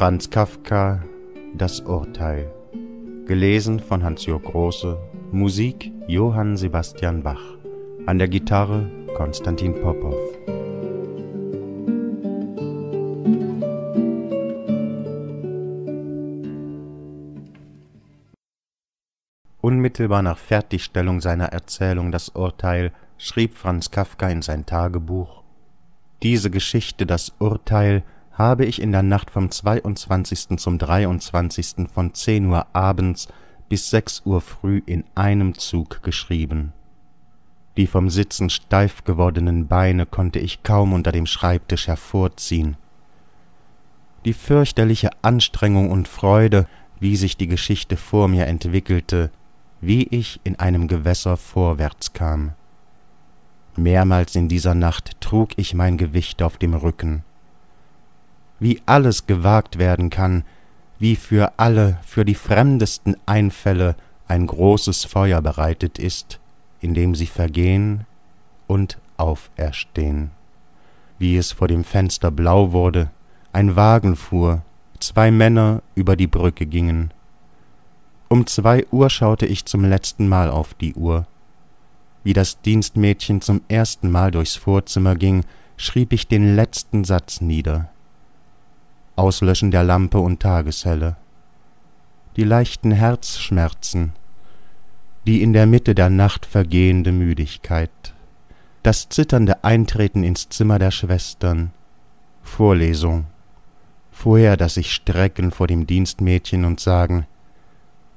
Franz Kafka Das Urteil. Gelesen von Hans-Jörg Große. Musik Johann Sebastian Bach. An der Gitarre Konstantin Popow. Unmittelbar nach Fertigstellung seiner Erzählung Das Urteil schrieb Franz Kafka in sein Tagebuch Diese Geschichte Das Urteil habe ich in der Nacht vom 22. zum 23. von 10 Uhr abends bis 6 Uhr früh in einem Zug geschrieben. Die vom Sitzen steif gewordenen Beine konnte ich kaum unter dem Schreibtisch hervorziehen. Die fürchterliche Anstrengung und Freude, wie sich die Geschichte vor mir entwickelte, wie ich in einem Gewässer vorwärts kam. Mehrmals in dieser Nacht trug ich mein Gewicht auf dem Rücken wie alles gewagt werden kann, wie für alle, für die fremdesten Einfälle ein großes Feuer bereitet ist, in dem sie vergehen und auferstehen. Wie es vor dem Fenster blau wurde, ein Wagen fuhr, zwei Männer über die Brücke gingen. Um zwei Uhr schaute ich zum letzten Mal auf die Uhr. Wie das Dienstmädchen zum ersten Mal durchs Vorzimmer ging, schrieb ich den letzten Satz nieder. Auslöschen der Lampe und Tageshelle, die leichten Herzschmerzen, die in der Mitte der Nacht vergehende Müdigkeit, das zitternde Eintreten ins Zimmer der Schwestern, Vorlesung, vorher das sich strecken vor dem Dienstmädchen und sagen,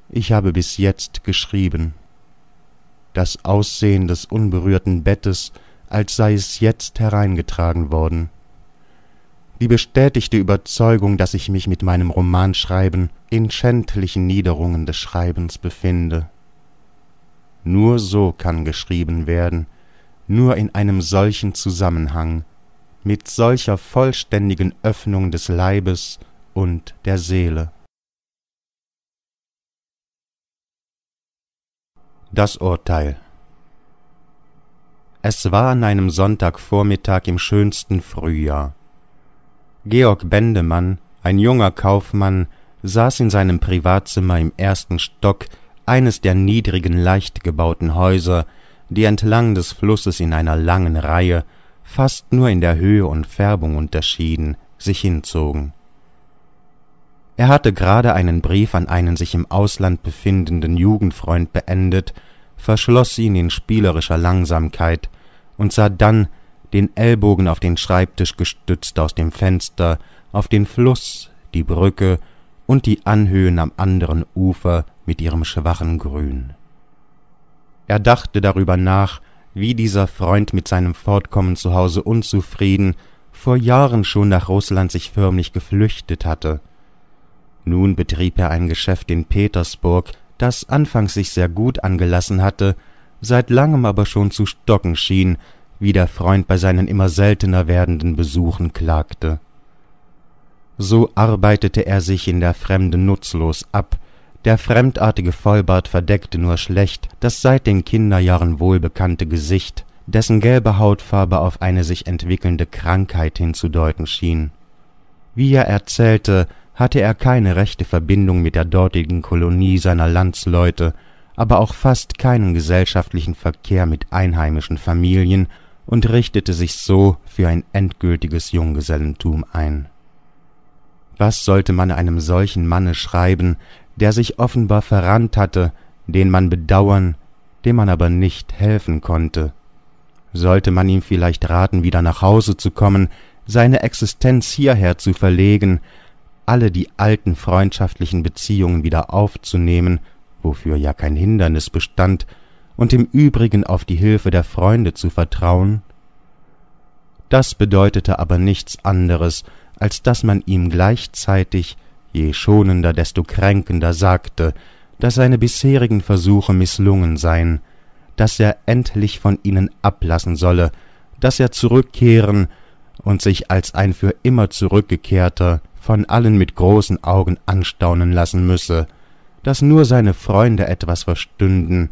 ich habe bis jetzt geschrieben, das Aussehen des unberührten Bettes, als sei es jetzt hereingetragen worden, die bestätigte Überzeugung, dass ich mich mit meinem Romanschreiben in schändlichen Niederungen des Schreibens befinde. Nur so kann geschrieben werden, nur in einem solchen Zusammenhang, mit solcher vollständigen Öffnung des Leibes und der Seele. Das Urteil Es war an einem Sonntagvormittag im schönsten Frühjahr. Georg Bendemann, ein junger Kaufmann, saß in seinem Privatzimmer im ersten Stock eines der niedrigen, leicht gebauten Häuser, die entlang des Flusses in einer langen Reihe, fast nur in der Höhe und Färbung unterschieden, sich hinzogen. Er hatte gerade einen Brief an einen sich im Ausland befindenden Jugendfreund beendet, verschloss ihn in spielerischer Langsamkeit und sah dann den Ellbogen auf den Schreibtisch gestützt aus dem Fenster, auf den Fluss, die Brücke und die Anhöhen am anderen Ufer mit ihrem schwachen Grün. Er dachte darüber nach, wie dieser Freund mit seinem Fortkommen zu Hause unzufrieden vor Jahren schon nach Russland sich förmlich geflüchtet hatte. Nun betrieb er ein Geschäft in Petersburg, das anfangs sich sehr gut angelassen hatte, seit langem aber schon zu stocken schien, wie der Freund bei seinen immer seltener werdenden Besuchen klagte. So arbeitete er sich in der Fremde nutzlos ab, der fremdartige Vollbart verdeckte nur schlecht das seit den Kinderjahren wohlbekannte Gesicht, dessen gelbe Hautfarbe auf eine sich entwickelnde Krankheit hinzudeuten schien. Wie er erzählte, hatte er keine rechte Verbindung mit der dortigen Kolonie seiner Landsleute, aber auch fast keinen gesellschaftlichen Verkehr mit einheimischen Familien und richtete sich so für ein endgültiges Junggesellentum ein. Was sollte man einem solchen Manne schreiben, der sich offenbar verrannt hatte, den man bedauern, dem man aber nicht helfen konnte? Sollte man ihm vielleicht raten, wieder nach Hause zu kommen, seine Existenz hierher zu verlegen, alle die alten freundschaftlichen Beziehungen wieder aufzunehmen, wofür ja kein Hindernis bestand, und im übrigen auf die Hilfe der Freunde zu vertrauen, das bedeutete aber nichts anderes, als dass man ihm gleichzeitig, je schonender, desto kränkender sagte, dass seine bisherigen Versuche misslungen seien, dass er endlich von ihnen ablassen solle, dass er zurückkehren und sich als ein für immer zurückgekehrter von allen mit großen Augen anstaunen lassen müsse, dass nur seine Freunde etwas verstünden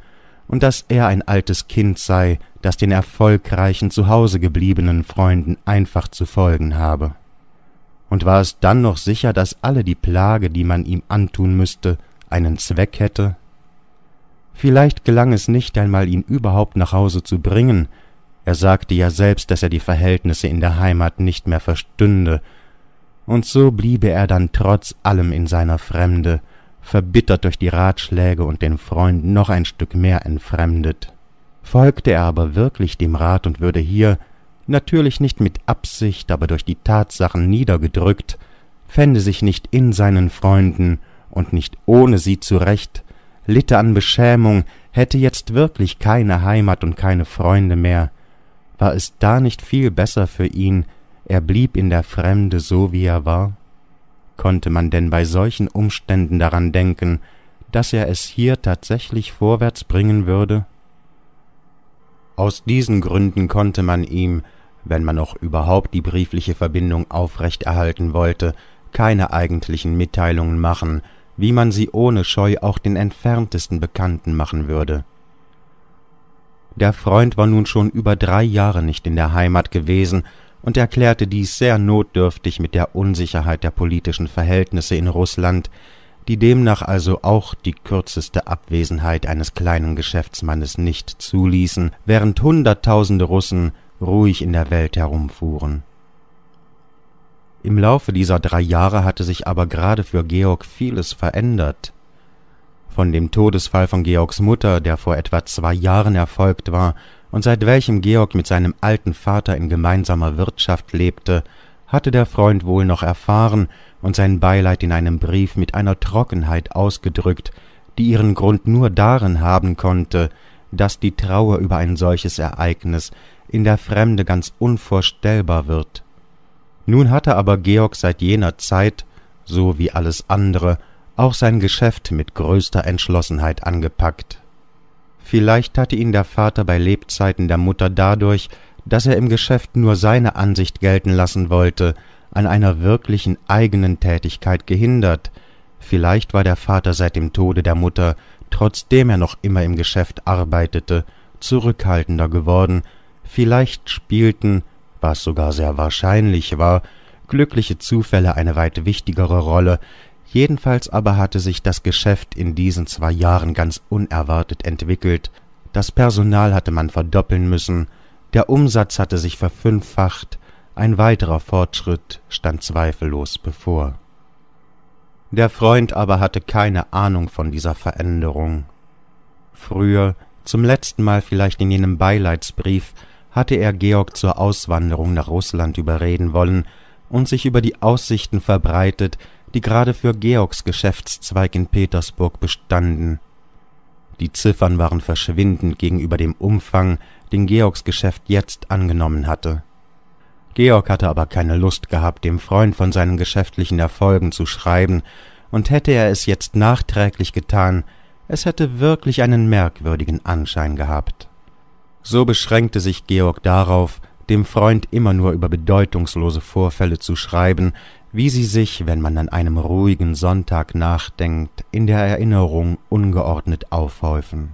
und dass er ein altes Kind sei, das den erfolgreichen zu Hause gebliebenen Freunden einfach zu folgen habe. Und war es dann noch sicher, dass alle die Plage, die man ihm antun müsste, einen Zweck hätte? Vielleicht gelang es nicht einmal, ihn überhaupt nach Hause zu bringen, er sagte ja selbst, dass er die Verhältnisse in der Heimat nicht mehr verstünde, und so bliebe er dann trotz allem in seiner Fremde, verbittert durch die Ratschläge und den Freund noch ein Stück mehr entfremdet. Folgte er aber wirklich dem Rat und würde hier, natürlich nicht mit Absicht, aber durch die Tatsachen niedergedrückt, fände sich nicht in seinen Freunden und nicht ohne sie zurecht, litte an Beschämung, hätte jetzt wirklich keine Heimat und keine Freunde mehr, war es da nicht viel besser für ihn, er blieb in der Fremde so, wie er war? konnte man denn bei solchen Umständen daran denken, dass er es hier tatsächlich vorwärts bringen würde? Aus diesen Gründen konnte man ihm, wenn man noch überhaupt die briefliche Verbindung aufrechterhalten wollte, keine eigentlichen Mitteilungen machen, wie man sie ohne Scheu auch den entferntesten Bekannten machen würde. Der Freund war nun schon über drei Jahre nicht in der Heimat gewesen und erklärte dies sehr notdürftig mit der Unsicherheit der politischen Verhältnisse in Russland, die demnach also auch die kürzeste Abwesenheit eines kleinen Geschäftsmannes nicht zuließen, während Hunderttausende Russen ruhig in der Welt herumfuhren. Im Laufe dieser drei Jahre hatte sich aber gerade für Georg vieles verändert. Von dem Todesfall von Georgs Mutter, der vor etwa zwei Jahren erfolgt war, und seit welchem Georg mit seinem alten Vater in gemeinsamer Wirtschaft lebte, hatte der Freund wohl noch erfahren und sein Beileid in einem Brief mit einer Trockenheit ausgedrückt, die ihren Grund nur darin haben konnte, dass die Trauer über ein solches Ereignis in der Fremde ganz unvorstellbar wird. Nun hatte aber Georg seit jener Zeit, so wie alles andere, auch sein Geschäft mit größter Entschlossenheit angepackt. Vielleicht hatte ihn der Vater bei Lebzeiten der Mutter dadurch, dass er im Geschäft nur seine Ansicht gelten lassen wollte, an einer wirklichen eigenen Tätigkeit gehindert. Vielleicht war der Vater seit dem Tode der Mutter, trotzdem er noch immer im Geschäft arbeitete, zurückhaltender geworden. Vielleicht spielten, was sogar sehr wahrscheinlich war, glückliche Zufälle eine weit wichtigere Rolle Jedenfalls aber hatte sich das Geschäft in diesen zwei Jahren ganz unerwartet entwickelt, das Personal hatte man verdoppeln müssen, der Umsatz hatte sich verfünffacht, ein weiterer Fortschritt stand zweifellos bevor. Der Freund aber hatte keine Ahnung von dieser Veränderung. Früher, zum letzten Mal vielleicht in jenem Beileidsbrief, hatte er Georg zur Auswanderung nach Russland überreden wollen und sich über die Aussichten verbreitet, die gerade für Georgs Geschäftszweig in Petersburg bestanden. Die Ziffern waren verschwindend gegenüber dem Umfang, den Georgs Geschäft jetzt angenommen hatte. Georg hatte aber keine Lust gehabt, dem Freund von seinen geschäftlichen Erfolgen zu schreiben, und hätte er es jetzt nachträglich getan, es hätte wirklich einen merkwürdigen Anschein gehabt. So beschränkte sich Georg darauf, dem Freund immer nur über bedeutungslose Vorfälle zu schreiben, wie sie sich, wenn man an einem ruhigen Sonntag nachdenkt, in der Erinnerung ungeordnet aufhäufen.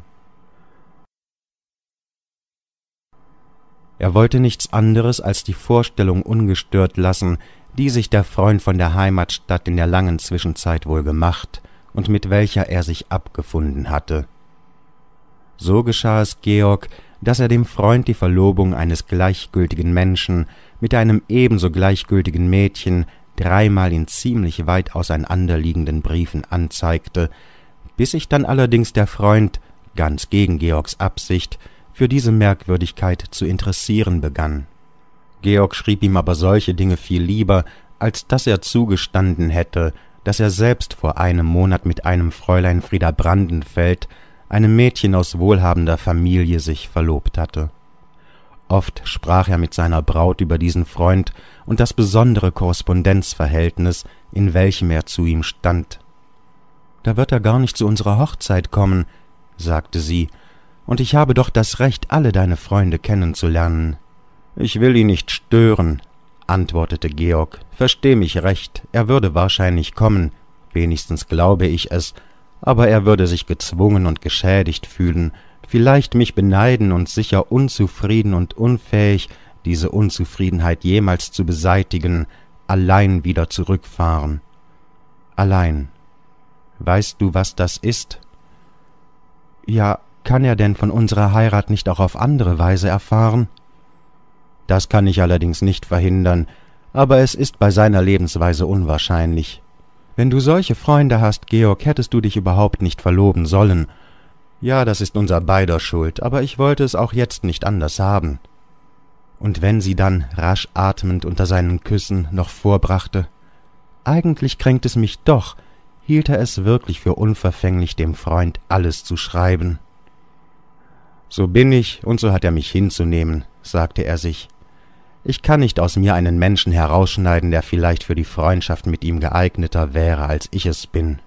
Er wollte nichts anderes als die Vorstellung ungestört lassen, die sich der Freund von der Heimatstadt in der langen Zwischenzeit wohl gemacht und mit welcher er sich abgefunden hatte. So geschah es Georg, dass er dem Freund die Verlobung eines gleichgültigen Menschen mit einem ebenso gleichgültigen Mädchen dreimal in ziemlich weit auseinanderliegenden Briefen anzeigte, bis sich dann allerdings der Freund, ganz gegen Georgs Absicht, für diese Merkwürdigkeit zu interessieren begann. Georg schrieb ihm aber solche Dinge viel lieber, als dass er zugestanden hätte, dass er selbst vor einem Monat mit einem Fräulein Frieda Brandenfeld, einem Mädchen aus wohlhabender Familie, sich verlobt hatte. Oft sprach er mit seiner Braut über diesen Freund und das besondere Korrespondenzverhältnis, in welchem er zu ihm stand. »Da wird er gar nicht zu unserer Hochzeit kommen«, sagte sie, »und ich habe doch das Recht, alle deine Freunde kennenzulernen.« »Ich will ihn nicht stören«, antwortete Georg, »versteh mich recht, er würde wahrscheinlich kommen, wenigstens glaube ich es, aber er würde sich gezwungen und geschädigt fühlen, vielleicht mich beneiden und sicher unzufrieden und unfähig, diese Unzufriedenheit jemals zu beseitigen, allein wieder zurückfahren. Allein. Weißt du, was das ist? Ja, kann er denn von unserer Heirat nicht auch auf andere Weise erfahren? Das kann ich allerdings nicht verhindern, aber es ist bei seiner Lebensweise unwahrscheinlich. Wenn du solche Freunde hast, Georg, hättest du dich überhaupt nicht verloben sollen, ja, das ist unser beider Schuld, aber ich wollte es auch jetzt nicht anders haben. Und wenn sie dann, rasch atmend unter seinen Küssen, noch vorbrachte, eigentlich kränkt es mich doch, hielt er es wirklich für unverfänglich, dem Freund alles zu schreiben. So bin ich und so hat er mich hinzunehmen, sagte er sich. Ich kann nicht aus mir einen Menschen herausschneiden, der vielleicht für die Freundschaft mit ihm geeigneter wäre, als ich es bin.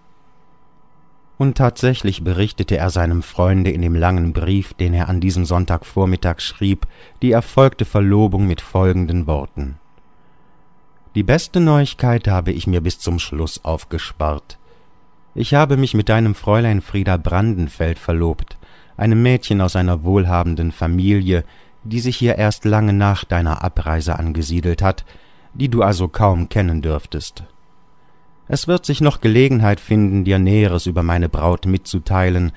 Und tatsächlich berichtete er seinem Freunde in dem langen Brief, den er an diesem Sonntagvormittag schrieb, die erfolgte Verlobung mit folgenden Worten Die beste Neuigkeit habe ich mir bis zum Schluss aufgespart. Ich habe mich mit deinem Fräulein Frieda Brandenfeld verlobt, einem Mädchen aus einer wohlhabenden Familie, die sich hier erst lange nach deiner Abreise angesiedelt hat, die du also kaum kennen dürftest. Es wird sich noch Gelegenheit finden, dir Näheres über meine Braut mitzuteilen.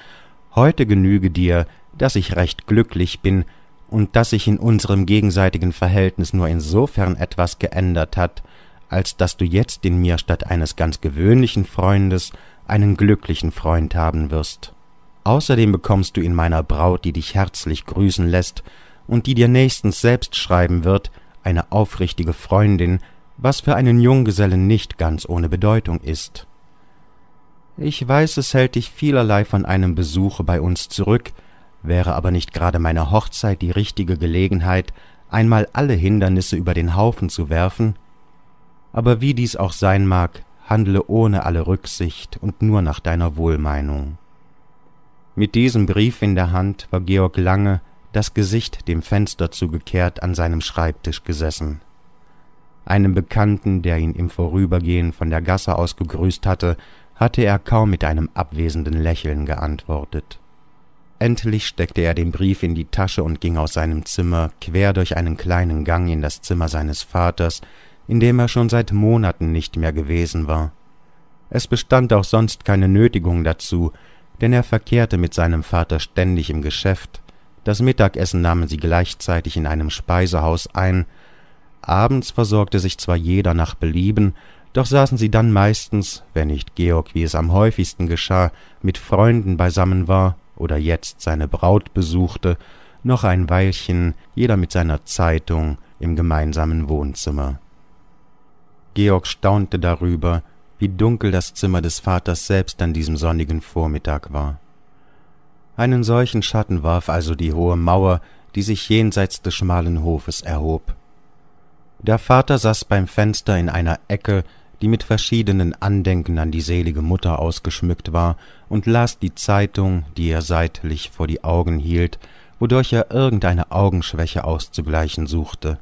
Heute genüge dir, dass ich recht glücklich bin und dass sich in unserem gegenseitigen Verhältnis nur insofern etwas geändert hat, als dass du jetzt in mir statt eines ganz gewöhnlichen Freundes einen glücklichen Freund haben wirst. Außerdem bekommst du in meiner Braut, die dich herzlich grüßen lässt und die dir nächstens selbst schreiben wird, eine aufrichtige Freundin, was für einen Junggesellen nicht ganz ohne Bedeutung ist. Ich weiß, es hält dich vielerlei von einem Besuche bei uns zurück, wäre aber nicht gerade meine Hochzeit die richtige Gelegenheit, einmal alle Hindernisse über den Haufen zu werfen, aber wie dies auch sein mag, handle ohne alle Rücksicht und nur nach deiner Wohlmeinung. Mit diesem Brief in der Hand war Georg Lange, das Gesicht dem Fenster zugekehrt, an seinem Schreibtisch gesessen. Einem Bekannten, der ihn im Vorübergehen von der Gasse aus gegrüßt hatte, hatte er kaum mit einem abwesenden Lächeln geantwortet. Endlich steckte er den Brief in die Tasche und ging aus seinem Zimmer quer durch einen kleinen Gang in das Zimmer seines Vaters, in dem er schon seit Monaten nicht mehr gewesen war. Es bestand auch sonst keine Nötigung dazu, denn er verkehrte mit seinem Vater ständig im Geschäft, das Mittagessen nahmen sie gleichzeitig in einem Speisehaus ein, Abends versorgte sich zwar jeder nach Belieben, doch saßen sie dann meistens, wenn nicht Georg, wie es am häufigsten geschah, mit Freunden beisammen war oder jetzt seine Braut besuchte, noch ein Weilchen, jeder mit seiner Zeitung, im gemeinsamen Wohnzimmer. Georg staunte darüber, wie dunkel das Zimmer des Vaters selbst an diesem sonnigen Vormittag war. Einen solchen Schatten warf also die hohe Mauer, die sich jenseits des schmalen Hofes erhob. Der Vater saß beim Fenster in einer Ecke, die mit verschiedenen Andenken an die selige Mutter ausgeschmückt war, und las die Zeitung, die er seitlich vor die Augen hielt, wodurch er irgendeine Augenschwäche auszugleichen suchte.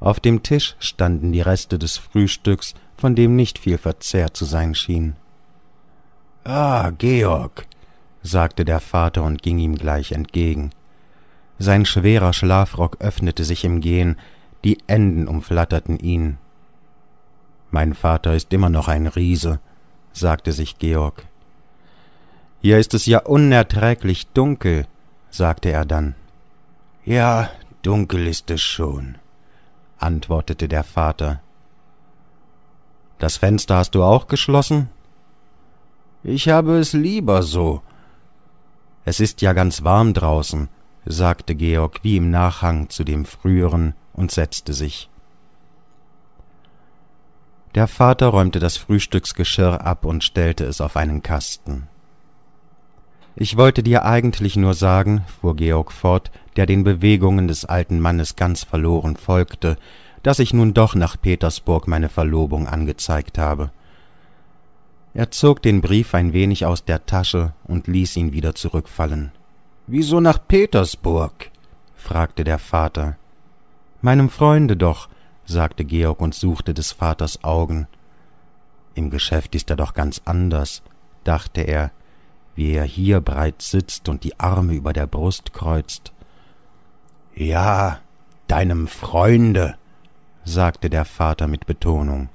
Auf dem Tisch standen die Reste des Frühstücks, von dem nicht viel verzehrt zu sein schien. Ah, Georg, sagte der Vater und ging ihm gleich entgegen. Sein schwerer Schlafrock öffnete sich im Gehen, die Enden umflatterten ihn. Mein Vater ist immer noch ein Riese, sagte sich Georg. Hier ist es ja unerträglich dunkel, sagte er dann. Ja, dunkel ist es schon, antwortete der Vater. Das Fenster hast du auch geschlossen? Ich habe es lieber so. Es ist ja ganz warm draußen, sagte Georg wie im Nachhang zu dem früheren, und setzte sich. Der Vater räumte das Frühstücksgeschirr ab und stellte es auf einen Kasten. Ich wollte dir eigentlich nur sagen, fuhr Georg fort, der den Bewegungen des alten Mannes ganz verloren folgte, dass ich nun doch nach Petersburg meine Verlobung angezeigt habe. Er zog den Brief ein wenig aus der Tasche und ließ ihn wieder zurückfallen. Wieso nach Petersburg? fragte der Vater meinem Freunde doch, sagte Georg und suchte des Vaters Augen. Im Geschäft ist er doch ganz anders, dachte er, wie er hier breit sitzt und die Arme über der Brust kreuzt. Ja, deinem Freunde, sagte der Vater mit Betonung.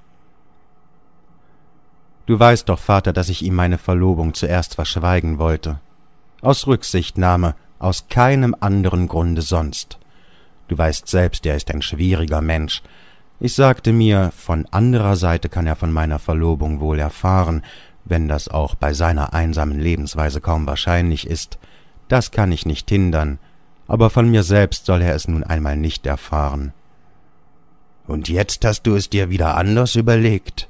Du weißt doch, Vater, dass ich ihm meine Verlobung zuerst verschweigen wollte. Aus Rücksichtnahme, aus keinem anderen Grunde sonst. Du weißt selbst, er ist ein schwieriger Mensch. Ich sagte mir, von anderer Seite kann er von meiner Verlobung wohl erfahren, wenn das auch bei seiner einsamen Lebensweise kaum wahrscheinlich ist. Das kann ich nicht hindern, aber von mir selbst soll er es nun einmal nicht erfahren. Und jetzt hast du es dir wieder anders überlegt?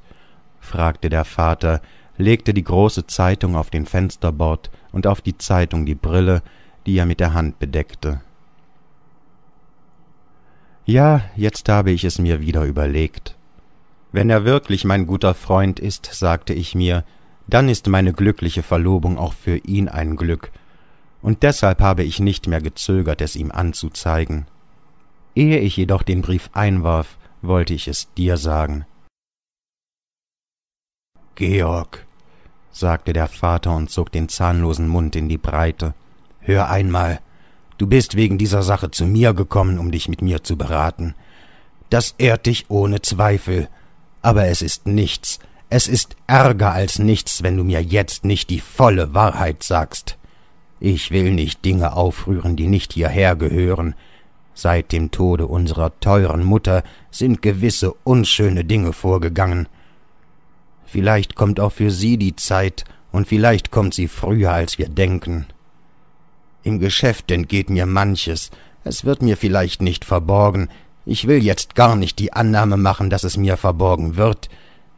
fragte der Vater, legte die große Zeitung auf den Fensterbord und auf die Zeitung die Brille, die er mit der Hand bedeckte. Ja, jetzt habe ich es mir wieder überlegt. Wenn er wirklich mein guter Freund ist, sagte ich mir, dann ist meine glückliche Verlobung auch für ihn ein Glück, und deshalb habe ich nicht mehr gezögert, es ihm anzuzeigen. Ehe ich jedoch den Brief einwarf, wollte ich es dir sagen. Georg, sagte der Vater und zog den zahnlosen Mund in die Breite, hör einmal, Du bist wegen dieser Sache zu mir gekommen, um dich mit mir zu beraten. Das ehrt dich ohne Zweifel. Aber es ist nichts. Es ist ärger als nichts, wenn du mir jetzt nicht die volle Wahrheit sagst. Ich will nicht Dinge aufrühren, die nicht hierher gehören. Seit dem Tode unserer teuren Mutter sind gewisse unschöne Dinge vorgegangen. Vielleicht kommt auch für sie die Zeit, und vielleicht kommt sie früher, als wir denken. Im Geschäft entgeht mir manches, es wird mir vielleicht nicht verborgen, ich will jetzt gar nicht die Annahme machen, dass es mir verborgen wird,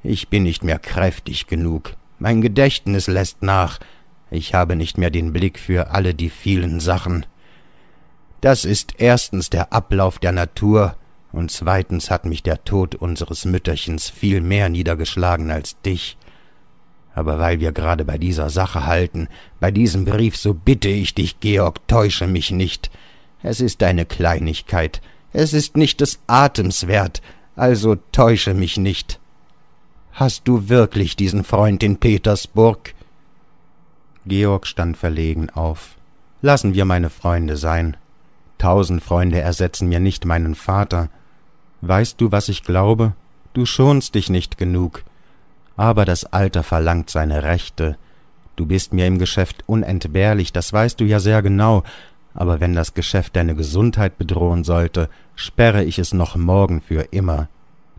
ich bin nicht mehr kräftig genug, mein Gedächtnis lässt nach, ich habe nicht mehr den Blick für alle die vielen Sachen. Das ist erstens der Ablauf der Natur, und zweitens hat mich der Tod unseres Mütterchens viel mehr niedergeschlagen als dich aber weil wir gerade bei dieser Sache halten, bei diesem Brief, so bitte ich dich, Georg, täusche mich nicht. Es ist eine Kleinigkeit, es ist nicht des Atems wert, also täusche mich nicht. Hast du wirklich diesen Freund in Petersburg? Georg stand verlegen auf. Lassen wir meine Freunde sein. Tausend Freunde ersetzen mir nicht meinen Vater. Weißt du, was ich glaube? Du schonst dich nicht genug aber das Alter verlangt seine Rechte. Du bist mir im Geschäft unentbehrlich, das weißt du ja sehr genau, aber wenn das Geschäft deine Gesundheit bedrohen sollte, sperre ich es noch morgen für immer.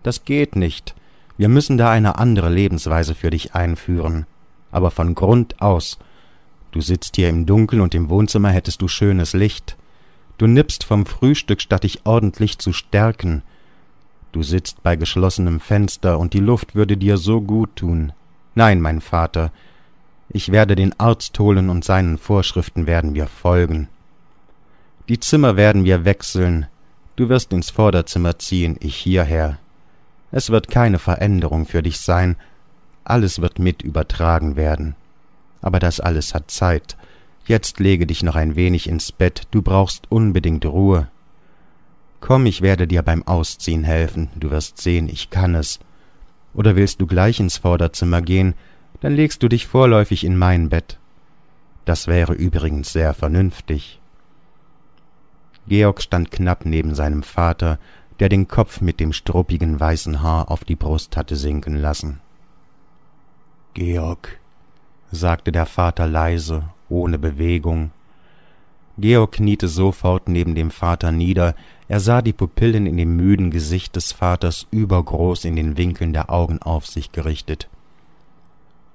Das geht nicht. Wir müssen da eine andere Lebensweise für dich einführen. Aber von Grund aus. Du sitzt hier im Dunkeln und im Wohnzimmer hättest du schönes Licht. Du nippst vom Frühstück, statt dich ordentlich zu stärken. Du sitzt bei geschlossenem Fenster, und die Luft würde dir so gut tun. Nein, mein Vater, ich werde den Arzt holen, und seinen Vorschriften werden wir folgen. Die Zimmer werden wir wechseln. Du wirst ins Vorderzimmer ziehen, ich hierher. Es wird keine Veränderung für dich sein, alles wird mit übertragen werden. Aber das alles hat Zeit. Jetzt lege dich noch ein wenig ins Bett, du brauchst unbedingt Ruhe. Komm, ich werde dir beim Ausziehen helfen, du wirst sehen, ich kann es. Oder willst du gleich ins Vorderzimmer gehen, dann legst du dich vorläufig in mein Bett. Das wäre übrigens sehr vernünftig. Georg stand knapp neben seinem Vater, der den Kopf mit dem struppigen weißen Haar auf die Brust hatte sinken lassen. Georg, sagte der Vater leise, ohne Bewegung, Georg kniete sofort neben dem Vater nieder, er sah die Pupillen in dem müden Gesicht des Vaters übergroß in den Winkeln der Augen auf sich gerichtet.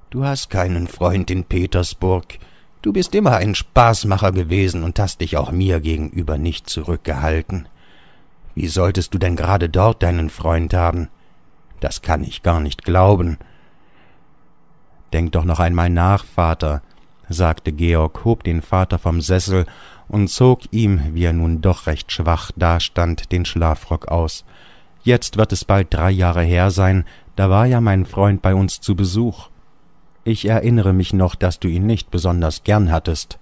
Du hast keinen Freund in Petersburg, du bist immer ein Spaßmacher gewesen und hast dich auch mir gegenüber nicht zurückgehalten. Wie solltest du denn gerade dort deinen Freund haben? Das kann ich gar nicht glauben. Denk doch noch einmal nach, Vater, sagte Georg, hob den Vater vom Sessel und zog ihm, wie er nun doch recht schwach dastand, den Schlafrock aus. Jetzt wird es bald drei Jahre her sein, da war ja mein Freund bei uns zu Besuch. Ich erinnere mich noch, dass du ihn nicht besonders gern hattest.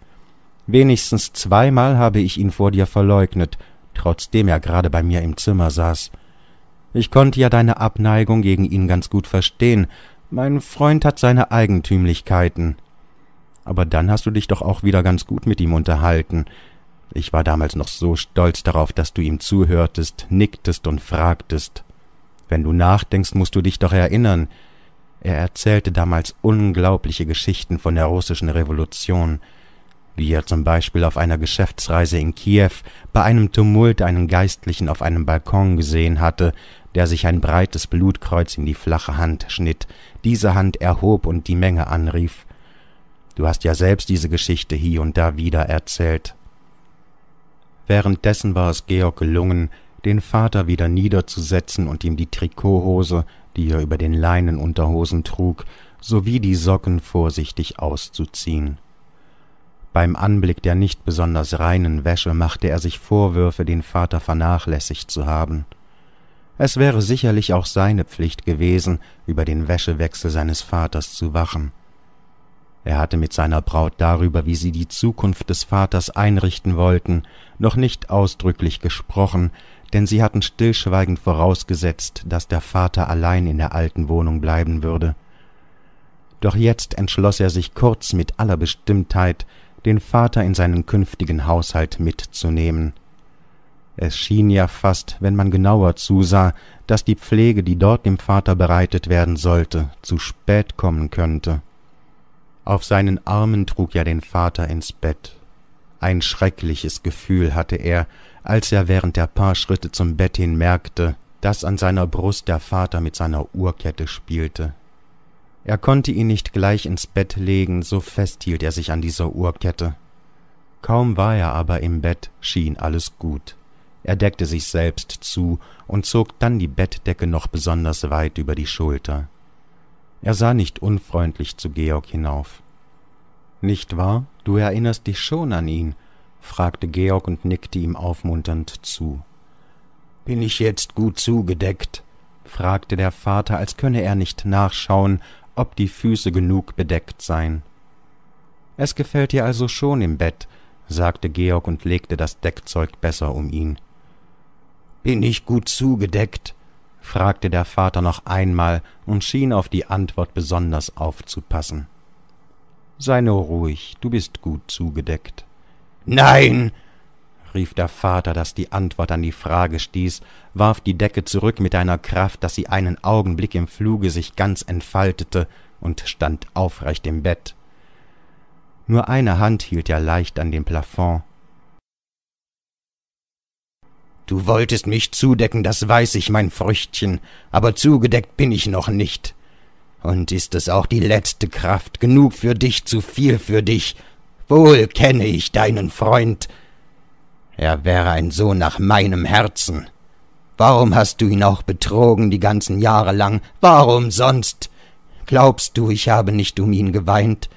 Wenigstens zweimal habe ich ihn vor dir verleugnet, trotzdem er gerade bei mir im Zimmer saß. Ich konnte ja deine Abneigung gegen ihn ganz gut verstehen. Mein Freund hat seine Eigentümlichkeiten aber dann hast du dich doch auch wieder ganz gut mit ihm unterhalten. Ich war damals noch so stolz darauf, dass du ihm zuhörtest, nicktest und fragtest. Wenn du nachdenkst, musst du dich doch erinnern. Er erzählte damals unglaubliche Geschichten von der russischen Revolution, wie er zum Beispiel auf einer Geschäftsreise in Kiew bei einem Tumult einen Geistlichen auf einem Balkon gesehen hatte, der sich ein breites Blutkreuz in die flache Hand schnitt, diese Hand erhob und die Menge anrief. Du hast ja selbst diese Geschichte hier und da wieder erzählt. Währenddessen war es Georg gelungen, den Vater wieder niederzusetzen und ihm die Trikothose, die er über den Leinenunterhosen trug, sowie die Socken vorsichtig auszuziehen. Beim Anblick der nicht besonders reinen Wäsche machte er sich Vorwürfe, den Vater vernachlässigt zu haben. Es wäre sicherlich auch seine Pflicht gewesen, über den Wäschewechsel seines Vaters zu wachen. Er hatte mit seiner Braut darüber, wie sie die Zukunft des Vaters einrichten wollten, noch nicht ausdrücklich gesprochen, denn sie hatten stillschweigend vorausgesetzt, dass der Vater allein in der alten Wohnung bleiben würde. Doch jetzt entschloss er sich kurz mit aller Bestimmtheit, den Vater in seinen künftigen Haushalt mitzunehmen. Es schien ja fast, wenn man genauer zusah, dass die Pflege, die dort dem Vater bereitet werden sollte, zu spät kommen könnte. Auf seinen Armen trug er den Vater ins Bett. Ein schreckliches Gefühl hatte er, als er während der paar Schritte zum Bett hin merkte, dass an seiner Brust der Vater mit seiner Uhrkette spielte. Er konnte ihn nicht gleich ins Bett legen, so fest hielt er sich an dieser Uhrkette. Kaum war er aber im Bett, schien alles gut. Er deckte sich selbst zu und zog dann die Bettdecke noch besonders weit über die Schulter. Er sah nicht unfreundlich zu Georg hinauf. Nicht wahr? Du erinnerst dich schon an ihn? fragte Georg und nickte ihm aufmunternd zu. Bin ich jetzt gut zugedeckt? fragte der Vater, als könne er nicht nachschauen, ob die Füße genug bedeckt seien. Es gefällt dir also schon im Bett, sagte Georg und legte das Deckzeug besser um ihn. Bin ich gut zugedeckt? fragte der Vater noch einmal und schien auf die Antwort besonders aufzupassen. Sei nur ruhig, du bist gut zugedeckt. Nein! rief der Vater, daß die Antwort an die Frage stieß, warf die Decke zurück mit einer Kraft, daß sie einen Augenblick im Fluge sich ganz entfaltete und stand aufrecht im Bett. Nur eine Hand hielt er leicht an dem Plafond, Du wolltest mich zudecken, das weiß ich, mein Früchtchen, aber zugedeckt bin ich noch nicht. Und ist es auch die letzte Kraft, genug für dich, zu viel für dich? Wohl kenne ich deinen Freund. Er wäre ein Sohn nach meinem Herzen. Warum hast du ihn auch betrogen die ganzen Jahre lang? Warum sonst? Glaubst du, ich habe nicht um ihn geweint?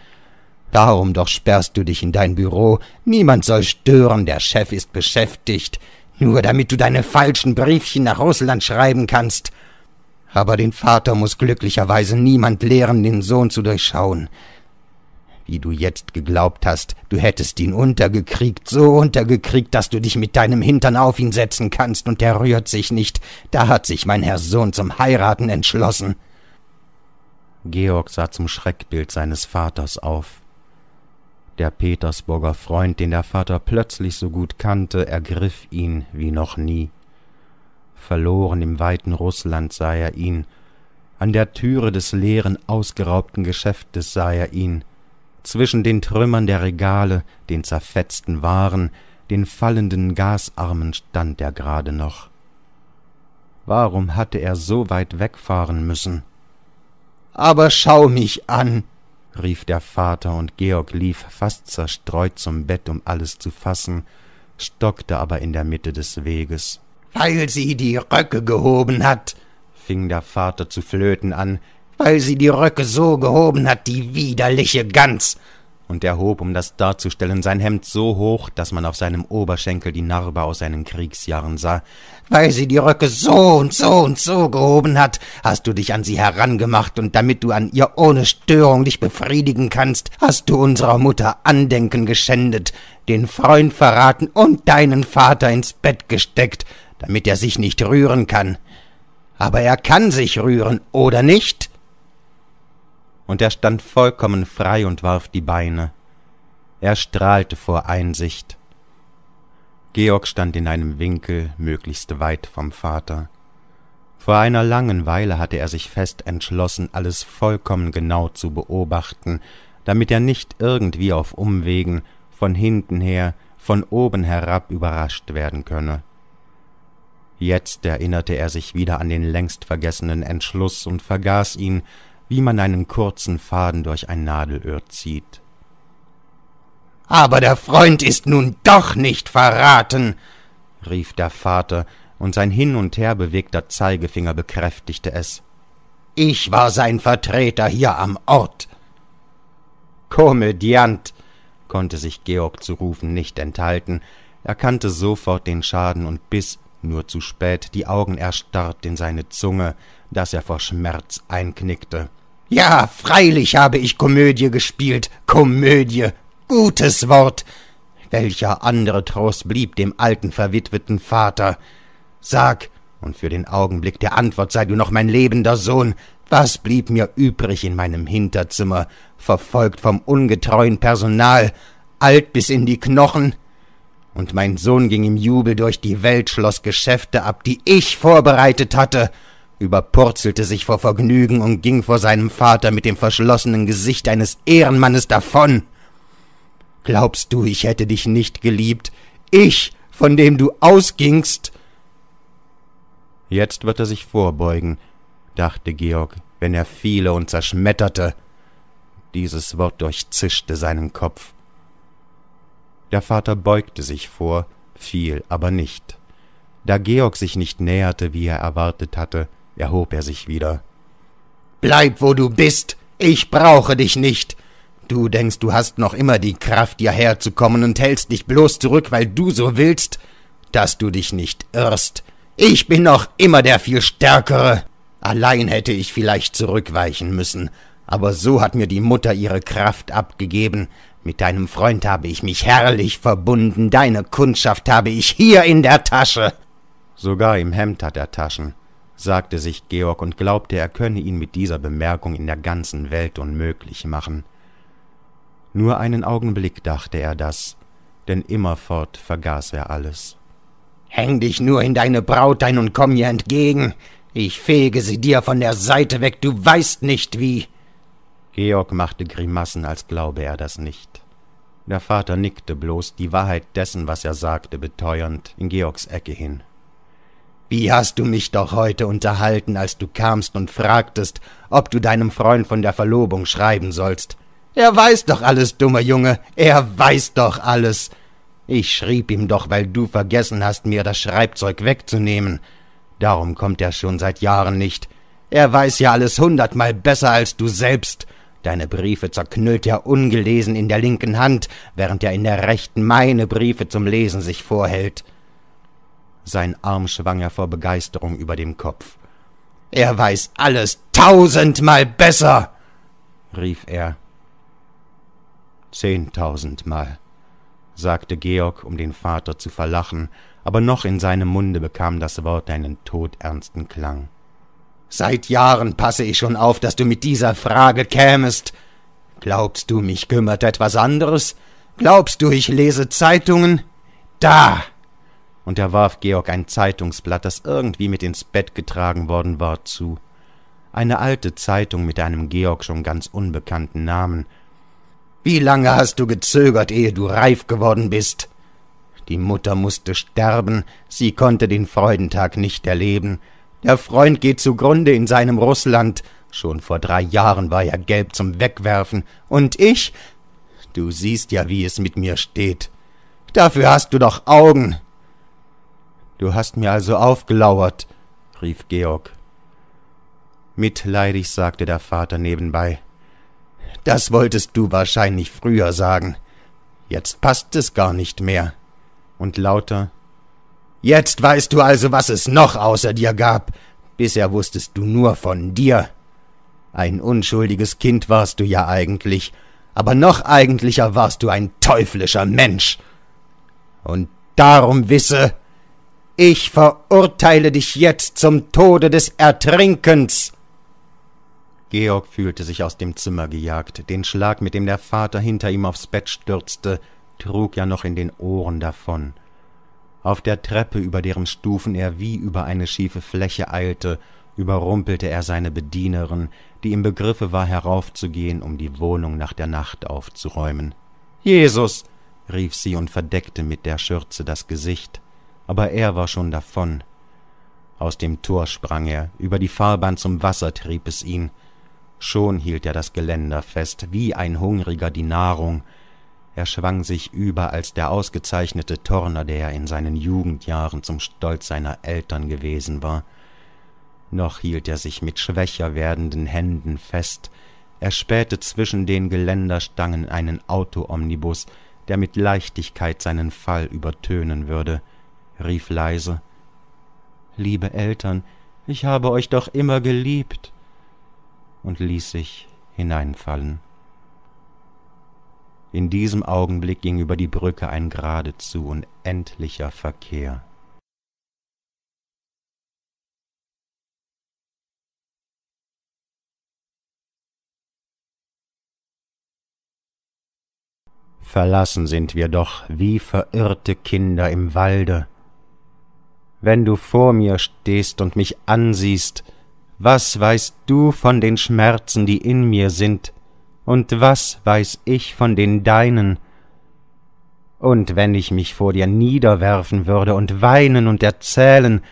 Darum doch sperrst du dich in dein Büro. Niemand soll stören, der Chef ist beschäftigt nur damit du deine falschen Briefchen nach Russland schreiben kannst. Aber den Vater muss glücklicherweise niemand lehren, den Sohn zu durchschauen. Wie du jetzt geglaubt hast, du hättest ihn untergekriegt, so untergekriegt, dass du dich mit deinem Hintern auf ihn setzen kannst, und er rührt sich nicht, da hat sich mein Herr Sohn zum Heiraten entschlossen. Georg sah zum Schreckbild seines Vaters auf. Der Petersburger Freund, den der Vater plötzlich so gut kannte, ergriff ihn wie noch nie. Verloren im weiten Russland sah er ihn, an der Türe des leeren, ausgeraubten Geschäftes sah er ihn, zwischen den Trümmern der Regale, den zerfetzten Waren, den fallenden Gasarmen stand er gerade noch. Warum hatte er so weit wegfahren müssen? Aber schau mich an, rief der Vater, und Georg lief fast zerstreut zum Bett, um alles zu fassen, stockte aber in der Mitte des Weges. Weil sie die Röcke gehoben hat, fing der Vater zu flöten an, weil sie die Röcke so gehoben hat, die widerliche Gans, und er hob, um das darzustellen, sein Hemd so hoch, dass man auf seinem Oberschenkel die Narbe aus seinen Kriegsjahren sah. Weil sie die Röcke so und so und so gehoben hat, hast du dich an sie herangemacht, und damit du an ihr ohne Störung dich befriedigen kannst, hast du unserer Mutter Andenken geschändet, den Freund verraten und deinen Vater ins Bett gesteckt, damit er sich nicht rühren kann. Aber er kann sich rühren, oder nicht? und er stand vollkommen frei und warf die Beine. Er strahlte vor Einsicht. Georg stand in einem Winkel, möglichst weit vom Vater. Vor einer langen Weile hatte er sich fest entschlossen, alles vollkommen genau zu beobachten, damit er nicht irgendwie auf Umwegen, von hinten her, von oben herab überrascht werden könne. Jetzt erinnerte er sich wieder an den längst vergessenen Entschluss und vergaß ihn, wie man einen kurzen Faden durch ein Nadelöhr zieht. Aber der Freund ist nun doch nicht verraten, rief der Vater, und sein hin und her bewegter Zeigefinger bekräftigte es. Ich war sein Vertreter hier am Ort. Komödiant, konnte sich Georg zu rufen nicht enthalten, erkannte sofort den Schaden und biss, nur zu spät, die Augen erstarrt in seine Zunge, daß er vor Schmerz einknickte. Ja, freilich habe ich Komödie gespielt, Komödie, gutes Wort. Welcher andere Trost blieb dem alten verwitweten Vater? Sag, und für den Augenblick der Antwort sei du noch mein lebender Sohn, was blieb mir übrig in meinem Hinterzimmer, verfolgt vom ungetreuen Personal, alt bis in die Knochen? Und mein Sohn ging im Jubel durch die Welt, schloss Geschäfte ab, die ich vorbereitet hatte, überpurzelte sich vor Vergnügen und ging vor seinem Vater mit dem verschlossenen Gesicht eines Ehrenmannes davon. Glaubst du, ich hätte dich nicht geliebt? Ich, von dem du ausgingst? Jetzt wird er sich vorbeugen, dachte Georg, wenn er fiele und zerschmetterte. Dieses Wort durchzischte seinen Kopf. Der Vater beugte sich vor, fiel aber nicht. Da Georg sich nicht näherte, wie er erwartet hatte, erhob er sich wieder. Bleib, wo du bist, ich brauche dich nicht. Du denkst, du hast noch immer die Kraft, hierher zu kommen und hältst dich bloß zurück, weil du so willst, dass du dich nicht irrst. Ich bin noch immer der viel Stärkere. Allein hätte ich vielleicht zurückweichen müssen, aber so hat mir die Mutter ihre Kraft abgegeben. Mit deinem Freund habe ich mich herrlich verbunden, deine Kundschaft habe ich hier in der Tasche. Sogar im Hemd hat er Taschen sagte sich Georg und glaubte, er könne ihn mit dieser Bemerkung in der ganzen Welt unmöglich machen. Nur einen Augenblick dachte er das, denn immerfort vergaß er alles. Häng dich nur in deine Braut ein und komm ihr entgegen. Ich fege sie dir von der Seite weg, du weißt nicht wie. Georg machte Grimassen, als glaube er das nicht. Der Vater nickte bloß, die Wahrheit dessen, was er sagte, beteuernd, in Georgs Ecke hin. Wie hast du mich doch heute unterhalten, als du kamst und fragtest, ob du deinem Freund von der Verlobung schreiben sollst. Er weiß doch alles, dummer Junge, er weiß doch alles. Ich schrieb ihm doch, weil du vergessen hast, mir das Schreibzeug wegzunehmen. Darum kommt er schon seit Jahren nicht. Er weiß ja alles hundertmal besser als du selbst. Deine Briefe zerknüllt er ungelesen in der linken Hand, während er in der rechten meine Briefe zum Lesen sich vorhält sein Arm schwang er vor Begeisterung über dem Kopf. Er weiß alles tausendmal besser, rief er. Zehntausendmal, sagte Georg, um den Vater zu verlachen, aber noch in seinem Munde bekam das Wort einen todernsten Klang. Seit Jahren passe ich schon auf, dass du mit dieser Frage kämest. Glaubst du, mich kümmert etwas anderes? Glaubst du, ich lese Zeitungen? Da und er warf Georg ein Zeitungsblatt, das irgendwie mit ins Bett getragen worden war, zu. Eine alte Zeitung mit einem Georg schon ganz unbekannten Namen. Wie lange hast du gezögert, ehe du reif geworden bist? Die Mutter mußte sterben, sie konnte den Freudentag nicht erleben. Der Freund geht zugrunde in seinem Russland. Schon vor drei Jahren war er gelb zum Wegwerfen. Und ich? Du siehst ja, wie es mit mir steht. Dafür hast du doch Augen. Du hast mir also aufgelauert, rief Georg. Mitleidig sagte der Vater nebenbei. Das wolltest du wahrscheinlich früher sagen. Jetzt passt es gar nicht mehr. Und lauter Jetzt weißt du also, was es noch außer dir gab. Bisher wusstest du nur von dir. Ein unschuldiges Kind warst du ja eigentlich, aber noch eigentlicher warst du ein teuflischer Mensch. Und darum wisse, ich verurteile dich jetzt zum Tode des Ertrinkens. Georg fühlte sich aus dem Zimmer gejagt. Den Schlag, mit dem der Vater hinter ihm aufs Bett stürzte, trug ja noch in den Ohren davon. Auf der Treppe, über deren Stufen er wie über eine schiefe Fläche eilte, überrumpelte er seine Bedienerin, die im Begriffe war, heraufzugehen, um die Wohnung nach der Nacht aufzuräumen. Jesus! rief sie und verdeckte mit der Schürze das Gesicht aber er war schon davon. Aus dem Tor sprang er, über die Fahrbahn zum Wasser trieb es ihn. Schon hielt er das Geländer fest, wie ein Hungriger die Nahrung. Er schwang sich über als der ausgezeichnete Torner, der in seinen Jugendjahren zum Stolz seiner Eltern gewesen war. Noch hielt er sich mit schwächer werdenden Händen fest, er spähte zwischen den Geländerstangen einen Autoomnibus, der mit Leichtigkeit seinen Fall übertönen würde rief leise liebe Eltern, ich habe euch doch immer geliebt, und ließ sich hineinfallen. In diesem Augenblick ging über die Brücke ein geradezu unendlicher Verkehr. Verlassen sind wir doch wie verirrte Kinder im Walde, wenn du vor mir stehst und mich ansiehst, was weißt du von den Schmerzen, die in mir sind, und was weiß ich von den deinen? Und wenn ich mich vor dir niederwerfen würde und weinen und erzählen,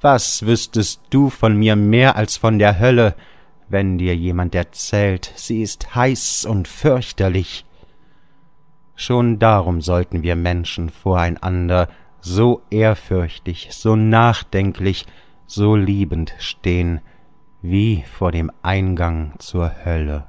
was wüsstest du von mir mehr als von der Hölle, wenn dir jemand erzählt, sie ist heiß und fürchterlich? Schon darum sollten wir Menschen voreinander so ehrfürchtig, so nachdenklich, so liebend stehen, wie vor dem Eingang zur Hölle.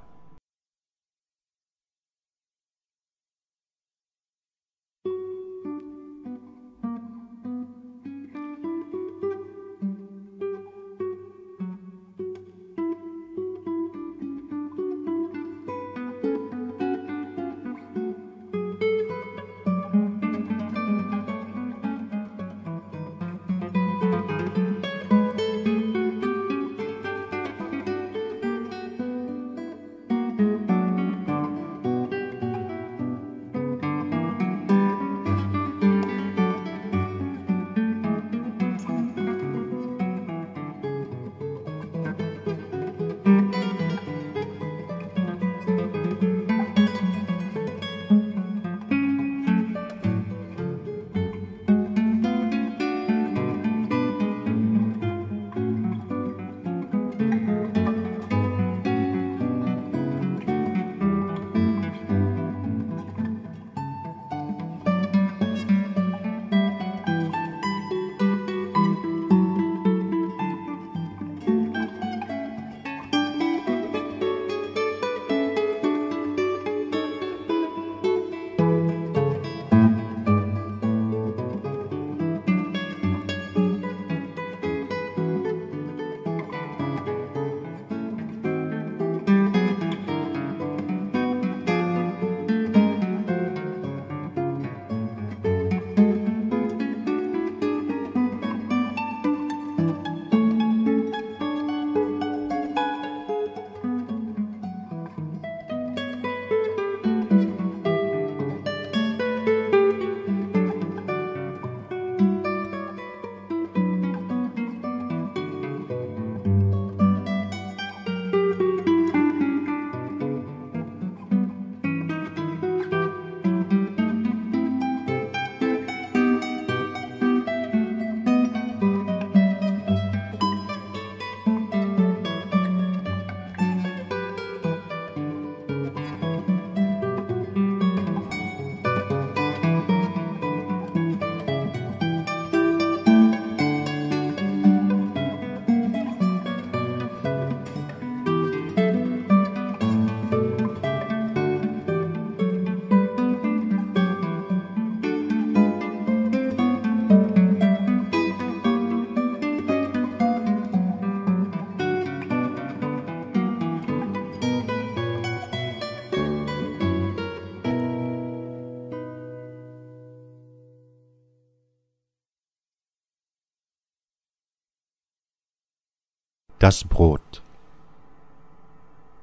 Das Brot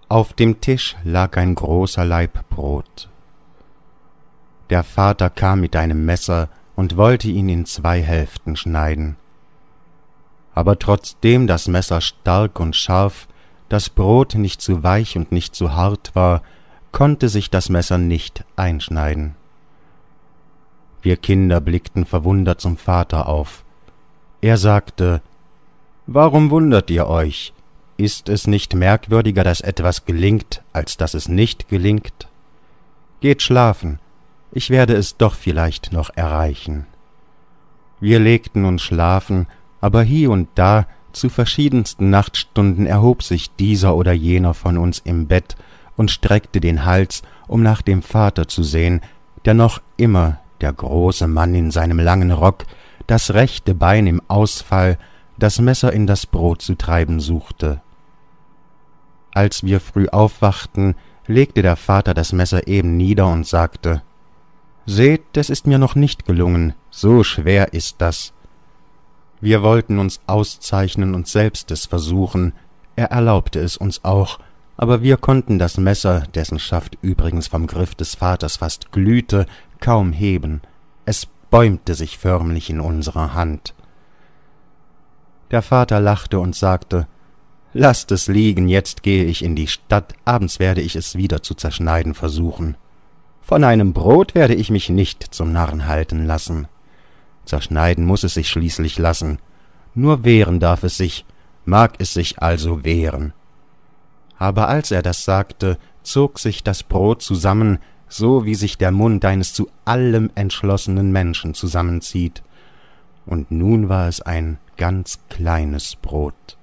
Auf dem Tisch lag ein großer Laib Brot. Der Vater kam mit einem Messer und wollte ihn in zwei Hälften schneiden. Aber trotzdem das Messer stark und scharf, das Brot nicht zu weich und nicht zu hart war, konnte sich das Messer nicht einschneiden. Wir Kinder blickten verwundert zum Vater auf. Er sagte, Warum wundert ihr euch? Ist es nicht merkwürdiger, dass etwas gelingt, als dass es nicht gelingt? Geht schlafen, ich werde es doch vielleicht noch erreichen. Wir legten uns schlafen, aber hie und da, zu verschiedensten Nachtstunden, erhob sich dieser oder jener von uns im Bett und streckte den Hals, um nach dem Vater zu sehen, der noch immer, der große Mann in seinem langen Rock, das rechte Bein im Ausfall, das Messer in das Brot zu treiben suchte. Als wir früh aufwachten, legte der Vater das Messer eben nieder und sagte Seht, es ist mir noch nicht gelungen, so schwer ist das. Wir wollten uns auszeichnen und selbst es versuchen, er erlaubte es uns auch, aber wir konnten das Messer, dessen Schaft übrigens vom Griff des Vaters fast glühte, kaum heben, es bäumte sich förmlich in unserer Hand. Der Vater lachte und sagte Lasst es liegen, jetzt gehe ich in die Stadt, abends werde ich es wieder zu zerschneiden versuchen. Von einem Brot werde ich mich nicht zum Narren halten lassen. Zerschneiden muß es sich schließlich lassen. Nur wehren darf es sich, mag es sich also wehren. Aber als er das sagte, zog sich das Brot zusammen, so wie sich der Mund eines zu allem entschlossenen Menschen zusammenzieht. Und nun war es ein ganz kleines Brot.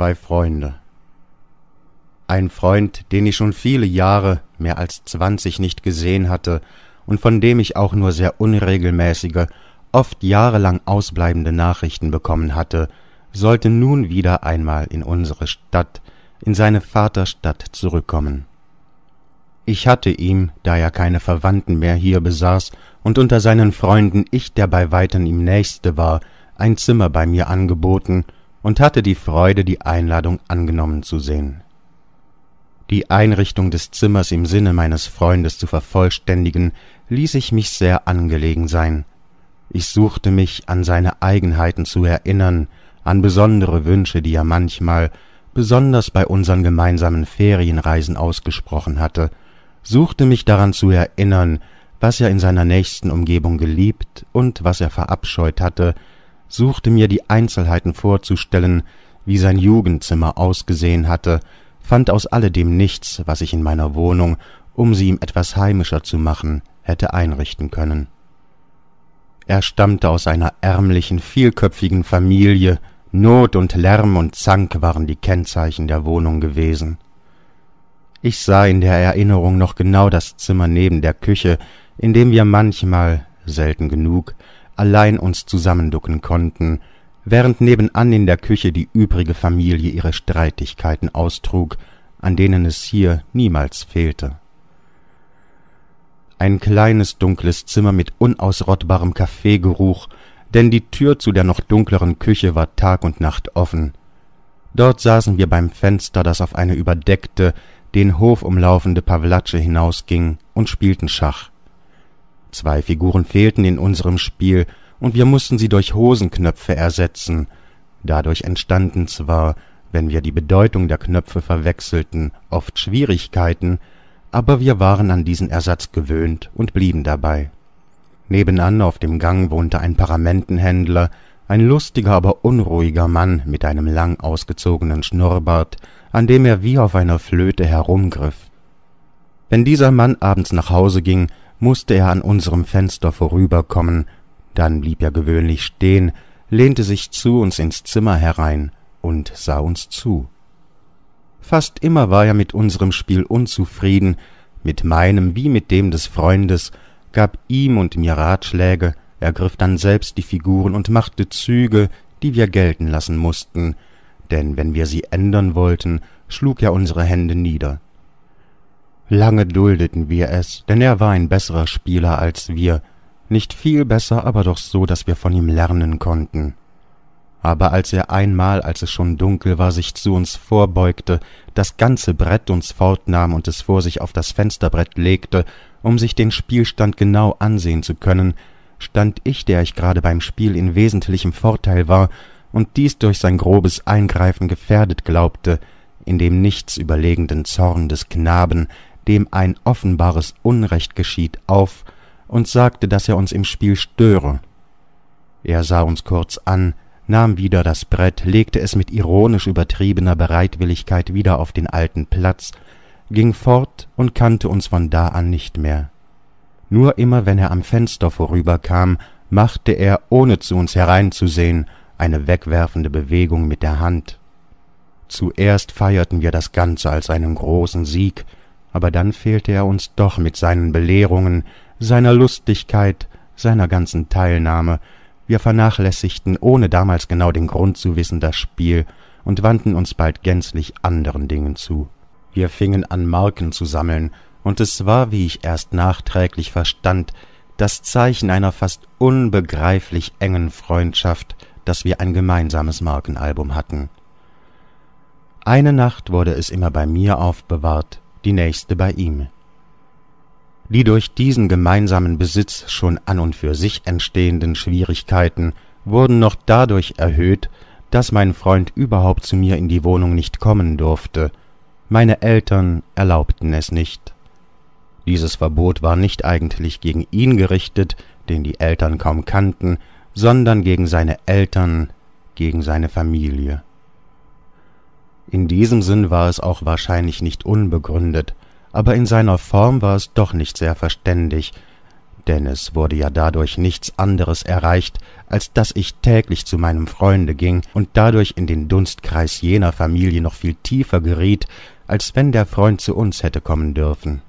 zwei Freunde. Ein Freund, den ich schon viele Jahre, mehr als zwanzig, nicht gesehen hatte und von dem ich auch nur sehr unregelmäßige, oft jahrelang ausbleibende Nachrichten bekommen hatte, sollte nun wieder einmal in unsere Stadt, in seine Vaterstadt zurückkommen. Ich hatte ihm, da er keine Verwandten mehr hier besaß und unter seinen Freunden ich der bei weitem ihm nächste war, ein Zimmer bei mir angeboten und hatte die Freude, die Einladung angenommen zu sehen. Die Einrichtung des Zimmers im Sinne meines Freundes zu vervollständigen, ließ ich mich sehr angelegen sein. Ich suchte mich an seine Eigenheiten zu erinnern, an besondere Wünsche, die er manchmal, besonders bei unseren gemeinsamen Ferienreisen ausgesprochen hatte, suchte mich daran zu erinnern, was er in seiner nächsten Umgebung geliebt und was er verabscheut hatte, suchte mir die Einzelheiten vorzustellen, wie sein Jugendzimmer ausgesehen hatte, fand aus alledem nichts, was ich in meiner Wohnung, um sie ihm etwas heimischer zu machen, hätte einrichten können. Er stammte aus einer ärmlichen, vielköpfigen Familie, Not und Lärm und Zank waren die Kennzeichen der Wohnung gewesen. Ich sah in der Erinnerung noch genau das Zimmer neben der Küche, in dem wir manchmal, selten genug, allein uns zusammenducken konnten, während nebenan in der Küche die übrige Familie ihre Streitigkeiten austrug, an denen es hier niemals fehlte. Ein kleines dunkles Zimmer mit unausrottbarem Kaffeegeruch, denn die Tür zu der noch dunkleren Küche war Tag und Nacht offen. Dort saßen wir beim Fenster, das auf eine überdeckte, den Hof umlaufende Pavlatsche hinausging, und spielten Schach. Zwei Figuren fehlten in unserem Spiel und wir mussten sie durch Hosenknöpfe ersetzen. Dadurch entstanden zwar, wenn wir die Bedeutung der Knöpfe verwechselten, oft Schwierigkeiten, aber wir waren an diesen Ersatz gewöhnt und blieben dabei. Nebenan auf dem Gang wohnte ein Paramentenhändler, ein lustiger, aber unruhiger Mann mit einem lang ausgezogenen Schnurrbart, an dem er wie auf einer Flöte herumgriff. Wenn dieser Mann abends nach Hause ging, musste er an unserem Fenster vorüberkommen, dann blieb er gewöhnlich stehen, lehnte sich zu uns ins Zimmer herein und sah uns zu. Fast immer war er mit unserem Spiel unzufrieden, mit meinem wie mit dem des Freundes, gab ihm und mir Ratschläge, ergriff dann selbst die Figuren und machte Züge, die wir gelten lassen mussten, denn wenn wir sie ändern wollten, schlug er unsere Hände nieder. Lange duldeten wir es, denn er war ein besserer Spieler als wir, nicht viel besser, aber doch so, dass wir von ihm lernen konnten. Aber als er einmal, als es schon dunkel war, sich zu uns vorbeugte, das ganze Brett uns fortnahm und es vor sich auf das Fensterbrett legte, um sich den Spielstand genau ansehen zu können, stand ich, der ich gerade beim Spiel in wesentlichem Vorteil war und dies durch sein grobes Eingreifen gefährdet glaubte, in dem nichts überlegenden Zorn des Knaben, dem ein offenbares Unrecht geschieht, auf und sagte, dass er uns im Spiel störe. Er sah uns kurz an, nahm wieder das Brett, legte es mit ironisch übertriebener Bereitwilligkeit wieder auf den alten Platz, ging fort und kannte uns von da an nicht mehr. Nur immer, wenn er am Fenster vorüberkam, machte er, ohne zu uns hereinzusehen, eine wegwerfende Bewegung mit der Hand. Zuerst feierten wir das Ganze als einen großen Sieg, aber dann fehlte er uns doch mit seinen Belehrungen, seiner Lustigkeit, seiner ganzen Teilnahme. Wir vernachlässigten, ohne damals genau den Grund zu wissen, das Spiel und wandten uns bald gänzlich anderen Dingen zu. Wir fingen an, Marken zu sammeln, und es war, wie ich erst nachträglich verstand, das Zeichen einer fast unbegreiflich engen Freundschaft, dass wir ein gemeinsames Markenalbum hatten. Eine Nacht wurde es immer bei mir aufbewahrt, die nächste bei ihm. Die durch diesen gemeinsamen Besitz schon an und für sich entstehenden Schwierigkeiten wurden noch dadurch erhöht, dass mein Freund überhaupt zu mir in die Wohnung nicht kommen durfte. Meine Eltern erlaubten es nicht. Dieses Verbot war nicht eigentlich gegen ihn gerichtet, den die Eltern kaum kannten, sondern gegen seine Eltern, gegen seine Familie. In diesem Sinn war es auch wahrscheinlich nicht unbegründet, aber in seiner Form war es doch nicht sehr verständig, denn es wurde ja dadurch nichts anderes erreicht, als dass ich täglich zu meinem Freunde ging und dadurch in den Dunstkreis jener Familie noch viel tiefer geriet, als wenn der Freund zu uns hätte kommen dürfen.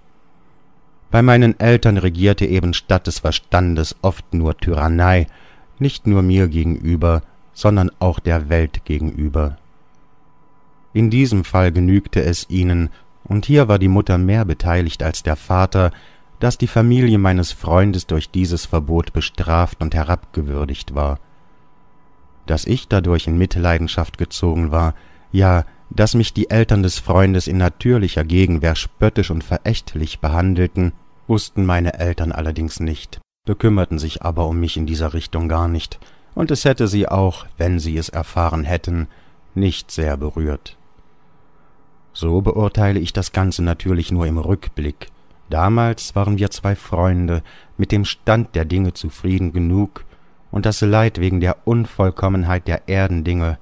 Bei meinen Eltern regierte eben statt des Verstandes oft nur Tyrannei, nicht nur mir gegenüber, sondern auch der Welt gegenüber. In diesem Fall genügte es ihnen, und hier war die Mutter mehr beteiligt als der Vater, dass die Familie meines Freundes durch dieses Verbot bestraft und herabgewürdigt war. Dass ich dadurch in Mitleidenschaft gezogen war, ja, dass mich die Eltern des Freundes in natürlicher Gegenwehr spöttisch und verächtlich behandelten, wussten meine Eltern allerdings nicht, bekümmerten sich aber um mich in dieser Richtung gar nicht, und es hätte sie auch, wenn sie es erfahren hätten, nicht sehr berührt. So beurteile ich das Ganze natürlich nur im Rückblick. Damals waren wir zwei Freunde, mit dem Stand der Dinge zufrieden genug, und das Leid wegen der Unvollkommenheit der Erdendinge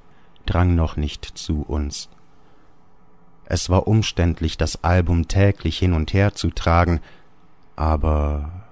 drang noch nicht zu uns. Es war umständlich, das Album täglich hin und her zu tragen, aber